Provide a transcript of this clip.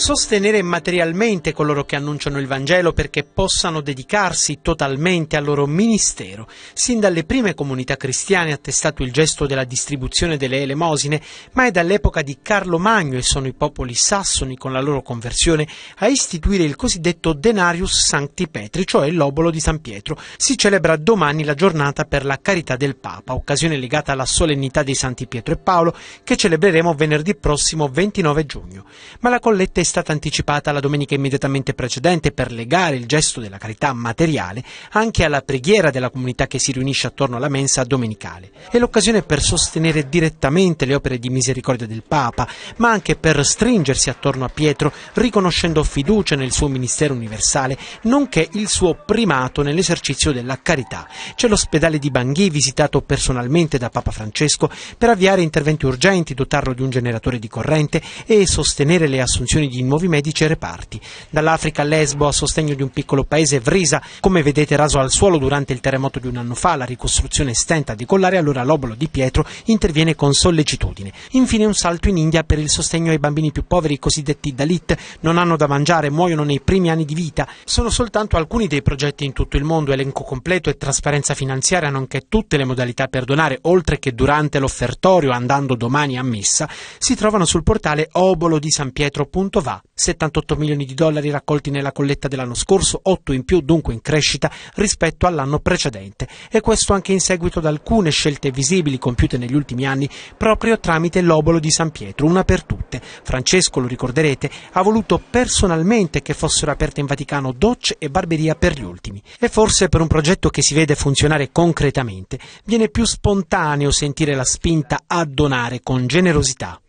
sostenere materialmente coloro che annunciano il Vangelo perché possano dedicarsi totalmente al loro ministero. Sin dalle prime comunità cristiane è attestato il gesto della distribuzione delle elemosine, ma è dall'epoca di Carlo Magno e sono i popoli sassoni con la loro conversione a istituire il cosiddetto Denarius Sancti Petri, cioè l'obolo di San Pietro. Si celebra domani la giornata per la carità del Papa, occasione legata alla solennità dei Santi Pietro e Paolo che celebreremo venerdì prossimo 29 giugno. Ma la colletta è stata anticipata la domenica immediatamente precedente per legare il gesto della carità materiale anche alla preghiera della comunità che si riunisce attorno alla mensa domenicale. È l'occasione per sostenere direttamente le opere di misericordia del Papa, ma anche per stringersi attorno a Pietro, riconoscendo fiducia nel suo ministero universale, nonché il suo primato nell'esercizio della carità. C'è l'ospedale di Bangui, visitato personalmente da Papa Francesco, per avviare interventi urgenti, dotarlo di un generatore di corrente e sostenere le assunzioni di di nuovi medici e reparti. Dall'Africa a Lesbo a sostegno di un piccolo paese, Vrisa, come vedete raso al suolo durante il terremoto di un anno fa, la ricostruzione stenta a decollare, allora l'obolo di Pietro interviene con sollecitudine. Infine un salto in India per il sostegno ai bambini più poveri, i cosiddetti Dalit, non hanno da mangiare, muoiono nei primi anni di vita. Sono soltanto alcuni dei progetti in tutto il mondo, elenco completo e trasparenza finanziaria, nonché tutte le modalità per donare, oltre che durante l'offertorio, andando domani a messa, si trovano sul portale obolodisanpietro.org quanto va? 78 milioni di dollari raccolti nella colletta dell'anno scorso, 8 in più dunque in crescita rispetto all'anno precedente e questo anche in seguito ad alcune scelte visibili compiute negli ultimi anni proprio tramite l'obolo di San Pietro, una per tutte. Francesco, lo ricorderete, ha voluto personalmente che fossero aperte in Vaticano docce e barberia per gli ultimi e forse per un progetto che si vede funzionare concretamente viene più spontaneo sentire la spinta a donare con generosità